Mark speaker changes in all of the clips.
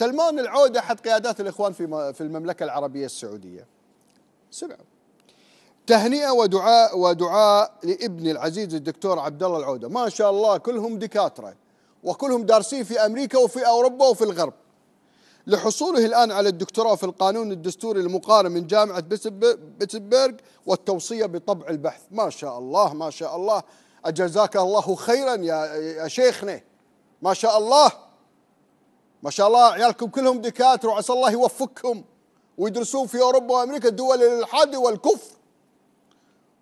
Speaker 1: سلمان العودة أحد قيادات الإخوان في في المملكة العربية السعودية سمعوا تهنئة ودعاء ودعاء لابن العزيز الدكتور عبد الله العودة ما شاء الله كلهم دكاترة وكلهم دارسين في أمريكا وفي أوروبا وفي الغرب لحصوله الآن على الدكتوراه في القانون الدستوري المقارن من جامعة بيتسبرغ والتوصية بطبع البحث ما شاء الله ما شاء الله أجزاك الله خيرا يا شيخنا ما شاء الله ما شاء الله عيالكم كلهم دكاتره وعسى الله يوفقهم ويدرسون في اوروبا وامريكا دول الالحاد والكفر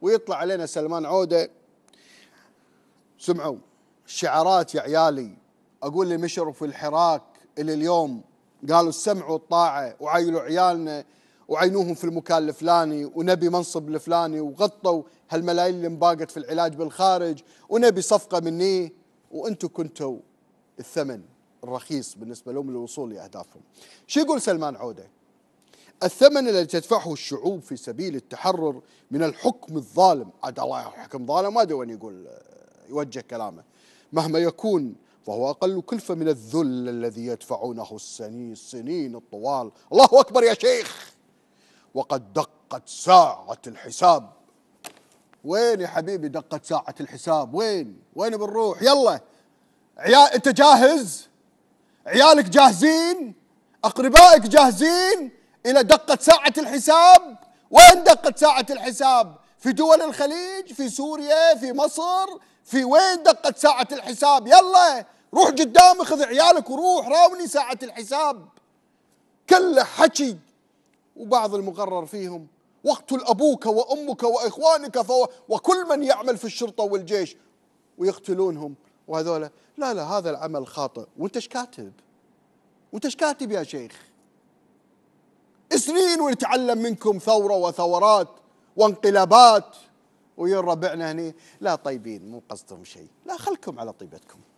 Speaker 1: ويطلع علينا سلمان عوده سمعوا الشعارات يا عيالي اقول اللي في الحراك اللي اليوم قالوا السمع والطاعه وعيلوا عيالنا وعينوهم في المكان الفلاني ونبي منصب الفلاني وغطوا هالملايين اللي انباقت في العلاج بالخارج ونبي صفقه مني وانتم كنتوا الثمن رخيص بالنسبة لهم للوصول لأهدافهم شو يقول سلمان عودة الثمن الذي تدفعه الشعوب في سبيل التحرر من الحكم الظالم عاد الله حكم ظالم ما وين يقول يوجه كلامه مهما يكون فهو أقل كلفة من الذل الذي يدفعونه السنين, السنين الطوال الله أكبر يا شيخ وقد دقت ساعة الحساب وين يا حبيبي دقت ساعة الحساب وين وين بنروح يلا عيال انت جاهز عيالك جاهزين أقربائك جاهزين إلى دقة ساعة الحساب وين دقة ساعة الحساب في دول الخليج في سوريا في مصر في وين دقة ساعة الحساب يلا روح قدامي خذ عيالك وروح راوني ساعة الحساب كله حكي وبعض المقرر فيهم واقتل أبوك وأمك وإخوانك وكل من يعمل في الشرطة والجيش ويقتلونهم وهذولا لا لا هذا العمل خاطئ وانت ايش كاتب؟ وانت ايش كاتب يا شيخ؟ سنين ونتعلم منكم ثوره وثورات وانقلابات وين ربعنا هني لا طيبين مو قصدهم شيء لا خلكم على طيبتكم